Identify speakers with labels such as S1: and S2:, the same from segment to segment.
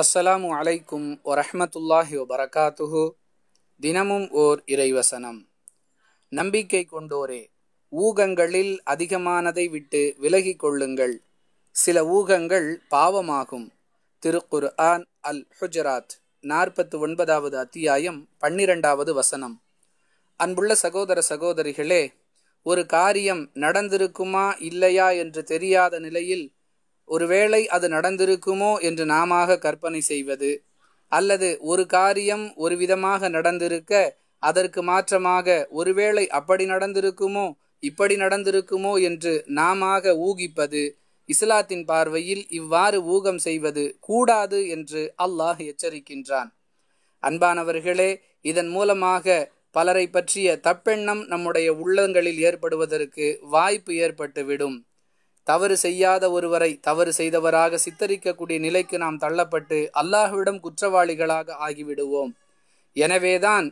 S1: அஸ்ஸலாமு அலைக்கும் வரஹமத்துல்லாஹி வபரகாத்துஹு தினமும் ஓர் இறைவசனம் நம்பிக்கை கொண்டோரே ஊகங்களில் அதிகமானதை விட்டு விலகிக் கொள்ளுங்கள் சில ஊகங்கள் பாவமாகும் திருக்குர் ஆன் அல் ஹுஜராத் நாற்பத்து ஒன்பதாவது அத்தியாயம் பன்னிரெண்டாவது வசனம் அன்புள்ள சகோதர சகோதரிகளே ஒரு காரியம் நடந்திருக்குமா இல்லையா என்று தெரியாத நிலையில் ஒருவேளை அது நடந்திருக்குமோ என்று நாம கற்பனை செய்வது அல்லது ஒரு காரியம் ஒரு விதமாக நடந்திருக்க அதற்கு மாற்றமாக ஒருவேளை அப்படி நடந்திருக்குமோ இப்படி நடந்திருக்குமோ என்று நாம ஊகிப்பது இஸ்லாத்தின் பார்வையில் இவ்வாறு ஊகம் செய்வது கூடாது என்று அல்லாஹ் எச்சரிக்கின்றான் அன்பானவர்களே இதன் மூலமாக பலரை பற்றிய தப்பெண்ணம் நம்முடைய உள்ளங்களில் ஏற்படுவதற்கு வாய்ப்பு ஏற்பட்டுவிடும் தவறு செய்யாத ஒருவரை தவறு செய்தவராக சித்தரிக்கக்கூடிய நிலைக்கு நாம் தள்ளப்பட்டு அல்லாஹுவிடம் குற்றவாளிகளாக ஆகிவிடுவோம் எனவேதான்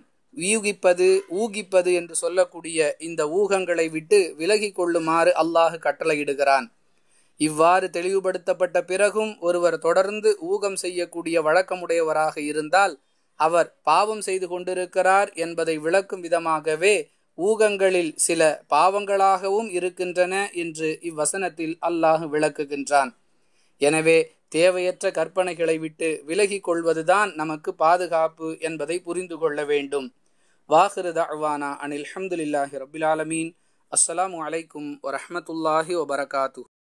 S1: ஊகிப்பது ஊகிப்பது என்று சொல்லக்கூடிய இந்த ஊகங்களை விட்டு விலகி கொள்ளுமாறு அல்லாஹு கட்டளையிடுகிறான் இவ்வாறு தெளிவுபடுத்தப்பட்ட பிறகும் ஒருவர் தொடர்ந்து ஊகம் செய்யக்கூடிய வழக்கமுடையவராக இருந்தால் அவர் பாவம் செய்து கொண்டிருக்கிறார் என்பதை விளக்கும் விதமாகவே ஊகங்களில் சில பாவங்களாகவும் இருக்கின்றன என்று இவ்வசனத்தில் அல்லாஹ் விளக்குகின்றான் எனவே தேவையற்ற கற்பனைகளை விட்டு விலகிக் கொள்வதுதான் நமக்கு பாதுகாப்பு என்பதை புரிந்து கொள்ள வேண்டும் வாஹிருத அனில் அஹமதுல்லாஹி ரபுல் ஆலமீன் அஸ்லாம் வலைக்கும் வரமத்துல்லாஹி வபரகாத்து